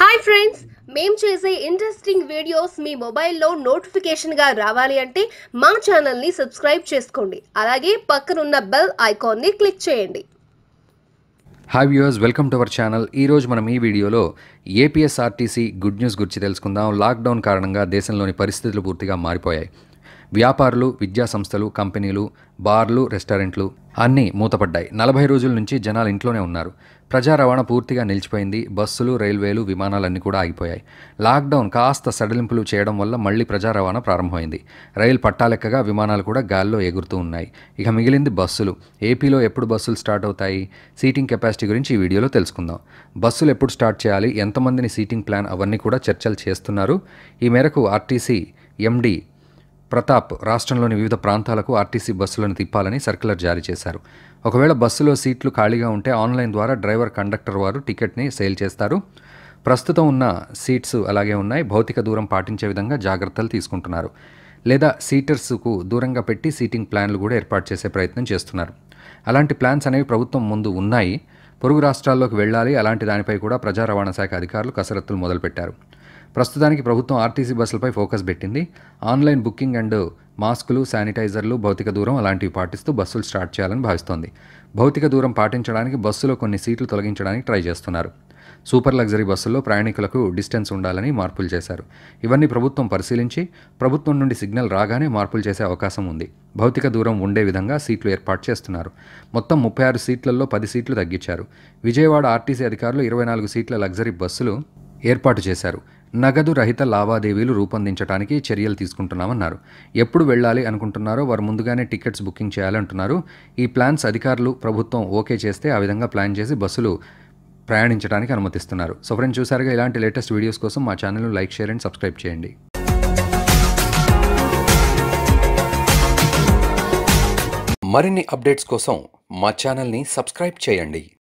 hi friends మేము చేసే interesting videos మీ మొబైల్లో నోటిఫికేషన్గా రావాలి అంటే మా ఛానల్ని సబ్స్క్రైబ్ చేసుకోండి అలాగే పక్కనున్న బెల్ ఐకాన్ని క్లిక్ చేయండి hi viewers welcome to our channel ఈరోజు మనం ఈ వీడియోలో ఏపీఎస్ఆర్టీసీ గుడ్ న్యూస్ గురించి తెలుసుకుందాం లాక్డౌన్ కారణంగా దేశంలోని పరిస్థితులు పూర్తిగా మారిపోయాయి వ్యాపారులు విద్యా సంస్థలు కంపెనీలు బార్లు రెస్టారెంట్లు అన్నీ మూతపడ్డాయి నలభై రోజుల నుంచి జనాలు ఇంట్లోనే ఉన్నారు ప్రజా రవాణా పూర్తిగా నిలిచిపోయింది బస్సులు రైల్వేలు విమానాలన్నీ కూడా ఆగిపోయాయి లాక్డౌన్ కాస్త సడలింపులు చేయడం వల్ల మళ్ళీ ప్రజా రవాణా ప్రారంభమైంది రైలు పట్టాలెక్కగా విమానాలు కూడా గాల్లో ఎగురుతూ ఉన్నాయి ఇక మిగిలింది బస్సులు ఏపీలో ఎప్పుడు బస్సులు స్టార్ట్ అవుతాయి సీటింగ్ కెపాసిటీ గురించి ఈ వీడియోలో తెలుసుకుందాం బస్సులు ఎప్పుడు స్టార్ట్ చేయాలి ఎంతమందిని సీటింగ్ ప్లాన్ అవన్నీ కూడా చర్చలు చేస్తున్నారు ఈ మేరకు ఆర్టీసీ ఎండీ ప్రతాప్ రాష్ట్రంలోని వివిధ ప్రాంతాలకు ఆర్టీసీ బస్సులను తిప్పాలని సర్క్యులర్ జారీ చేశారు ఒకవేళ బస్సులో సీట్లు ఖాళీగా ఉంటే ఆన్లైన్ ద్వారా డ్రైవర్ కండక్టర్ వారు టికెట్ని సేల్ చేస్తారు ప్రస్తుతం ఉన్న సీట్స్ అలాగే ఉన్నాయి భౌతిక దూరం పాటించే విధంగా జాగ్రత్తలు తీసుకుంటున్నారు లేదా సీటర్స్కు దూరంగా పెట్టి సీటింగ్ ప్లాన్లు కూడా ఏర్పాటు చేసే ప్రయత్నం చేస్తున్నారు అలాంటి ప్లాన్స్ అనేవి ప్రభుత్వం ముందు ఉన్నాయి పొరుగు రాష్ట్రాల్లోకి వెళ్ళాలి అలాంటి దానిపై కూడా ప్రజా రవాణా శాఖ అధికారులు కసరత్తులు మొదలుపెట్టారు ప్రస్తుతానికి ప్రభుత్వం ఆర్టీసీ బస్సులపై ఫోకస్ పెట్టింది ఆన్లైన్ బుకింగ్ అండ్ మాస్కులు శానిటైజర్లు భౌతిక దూరం అలాంటివి పాటిస్తూ బస్సులు స్టార్ట్ చేయాలని భావిస్తోంది భౌతిక దూరం పాటించడానికి బస్సులో కొన్ని సీట్లు తొలగించడానికి ట్రై చేస్తున్నారు సూపర్ లగ్జరీ బస్సుల్లో ప్రయాణికులకు డిస్టెన్స్ ఉండాలని మార్పులు చేశారు ఇవన్నీ ప్రభుత్వం పరిశీలించి ప్రభుత్వం నుండి సిగ్నల్ రాగానే మార్పులు చేసే అవకాశం ఉంది భౌతిక దూరం ఉండే విధంగా సీట్లు ఏర్పాటు చేస్తున్నారు మొత్తం ముప్పై ఆరు సీట్లలో పది సీట్లు తగ్గించారు విజయవాడ ఆర్టీసీ అధికారులు ఇరవై నాలుగు సీట్ల లగ్జరీ బస్సులు ఏర్పాటు చేశారు నగదు రహిత లావాదేవీలు రూపొందించడానికి చర్యలు తీసుకుంటున్నామన్నారు ఎప్పుడు వెళ్ళాలి అనుకుంటున్నారో వారు ముందుగానే టికెట్స్ బుకింగ్ చేయాలంటున్నారు ఈ ప్లాన్స్ అధికారులు ప్రభుత్వం ఓకే చేస్తే ఆ విధంగా ప్లాన్ చేసి బస్సులు ప్రయాణించడానికి అనుమతిస్తున్నారు సో ఫ్రెండ్స్ చూసారుగా ఇలాంటి లేటెస్ట్ వీడియోస్ కోసం మా channel like share and subscribe చేయండి మరిన్ని అప్డేట్స్ కోసం మా ఛానల్ని సబ్స్క్రైబ్ చేయండి